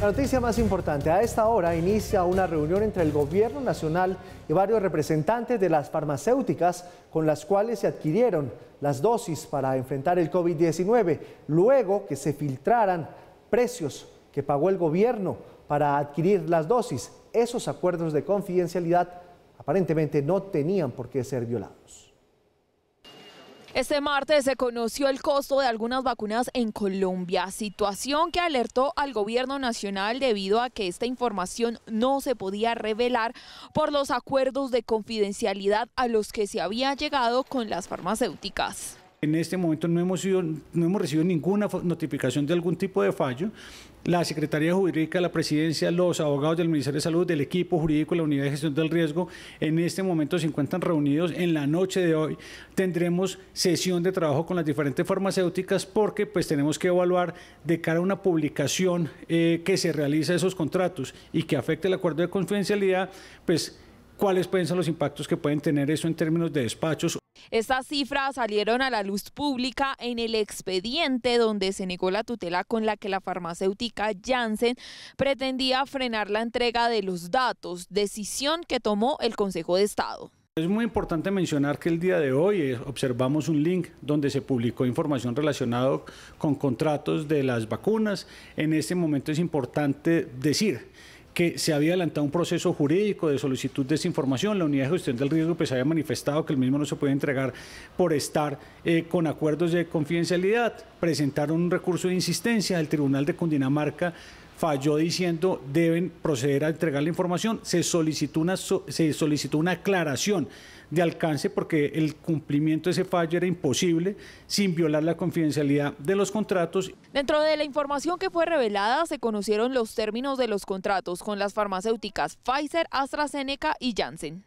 La noticia más importante, a esta hora inicia una reunión entre el gobierno nacional y varios representantes de las farmacéuticas con las cuales se adquirieron las dosis para enfrentar el COVID-19, luego que se filtraran precios que pagó el gobierno para adquirir las dosis. Esos acuerdos de confidencialidad aparentemente no tenían por qué ser violados. Este martes se conoció el costo de algunas vacunas en Colombia, situación que alertó al gobierno nacional debido a que esta información no se podía revelar por los acuerdos de confidencialidad a los que se había llegado con las farmacéuticas. En este momento no hemos, no hemos recibido ninguna notificación de algún tipo de fallo. La Secretaría Jurídica, la Presidencia, los abogados del Ministerio de Salud, del equipo jurídico, la Unidad de Gestión del Riesgo, en este momento se encuentran reunidos. En la noche de hoy tendremos sesión de trabajo con las diferentes farmacéuticas porque pues tenemos que evaluar de cara a una publicación eh, que se realiza esos contratos y que afecte el acuerdo de confidencialidad, pues cuáles pueden ser los impactos que pueden tener eso en términos de despachos. Estas cifras salieron a la luz pública en el expediente donde se negó la tutela con la que la farmacéutica Janssen pretendía frenar la entrega de los datos, decisión que tomó el Consejo de Estado. Es muy importante mencionar que el día de hoy eh, observamos un link donde se publicó información relacionada con contratos de las vacunas. En este momento es importante decir que se había adelantado un proceso jurídico de solicitud de desinformación, La unidad de gestión del riesgo pues había manifestado que el mismo no se puede entregar por estar eh, con acuerdos de confidencialidad. Presentaron un recurso de insistencia al Tribunal de Cundinamarca falló diciendo deben proceder a entregar la información. Se solicitó una, se solicitó una aclaración de alcance porque el cumplimiento de ese fallo era imposible sin violar la confidencialidad de los contratos. Dentro de la información que fue revelada se conocieron los términos de los contratos con las farmacéuticas Pfizer, AstraZeneca y Janssen.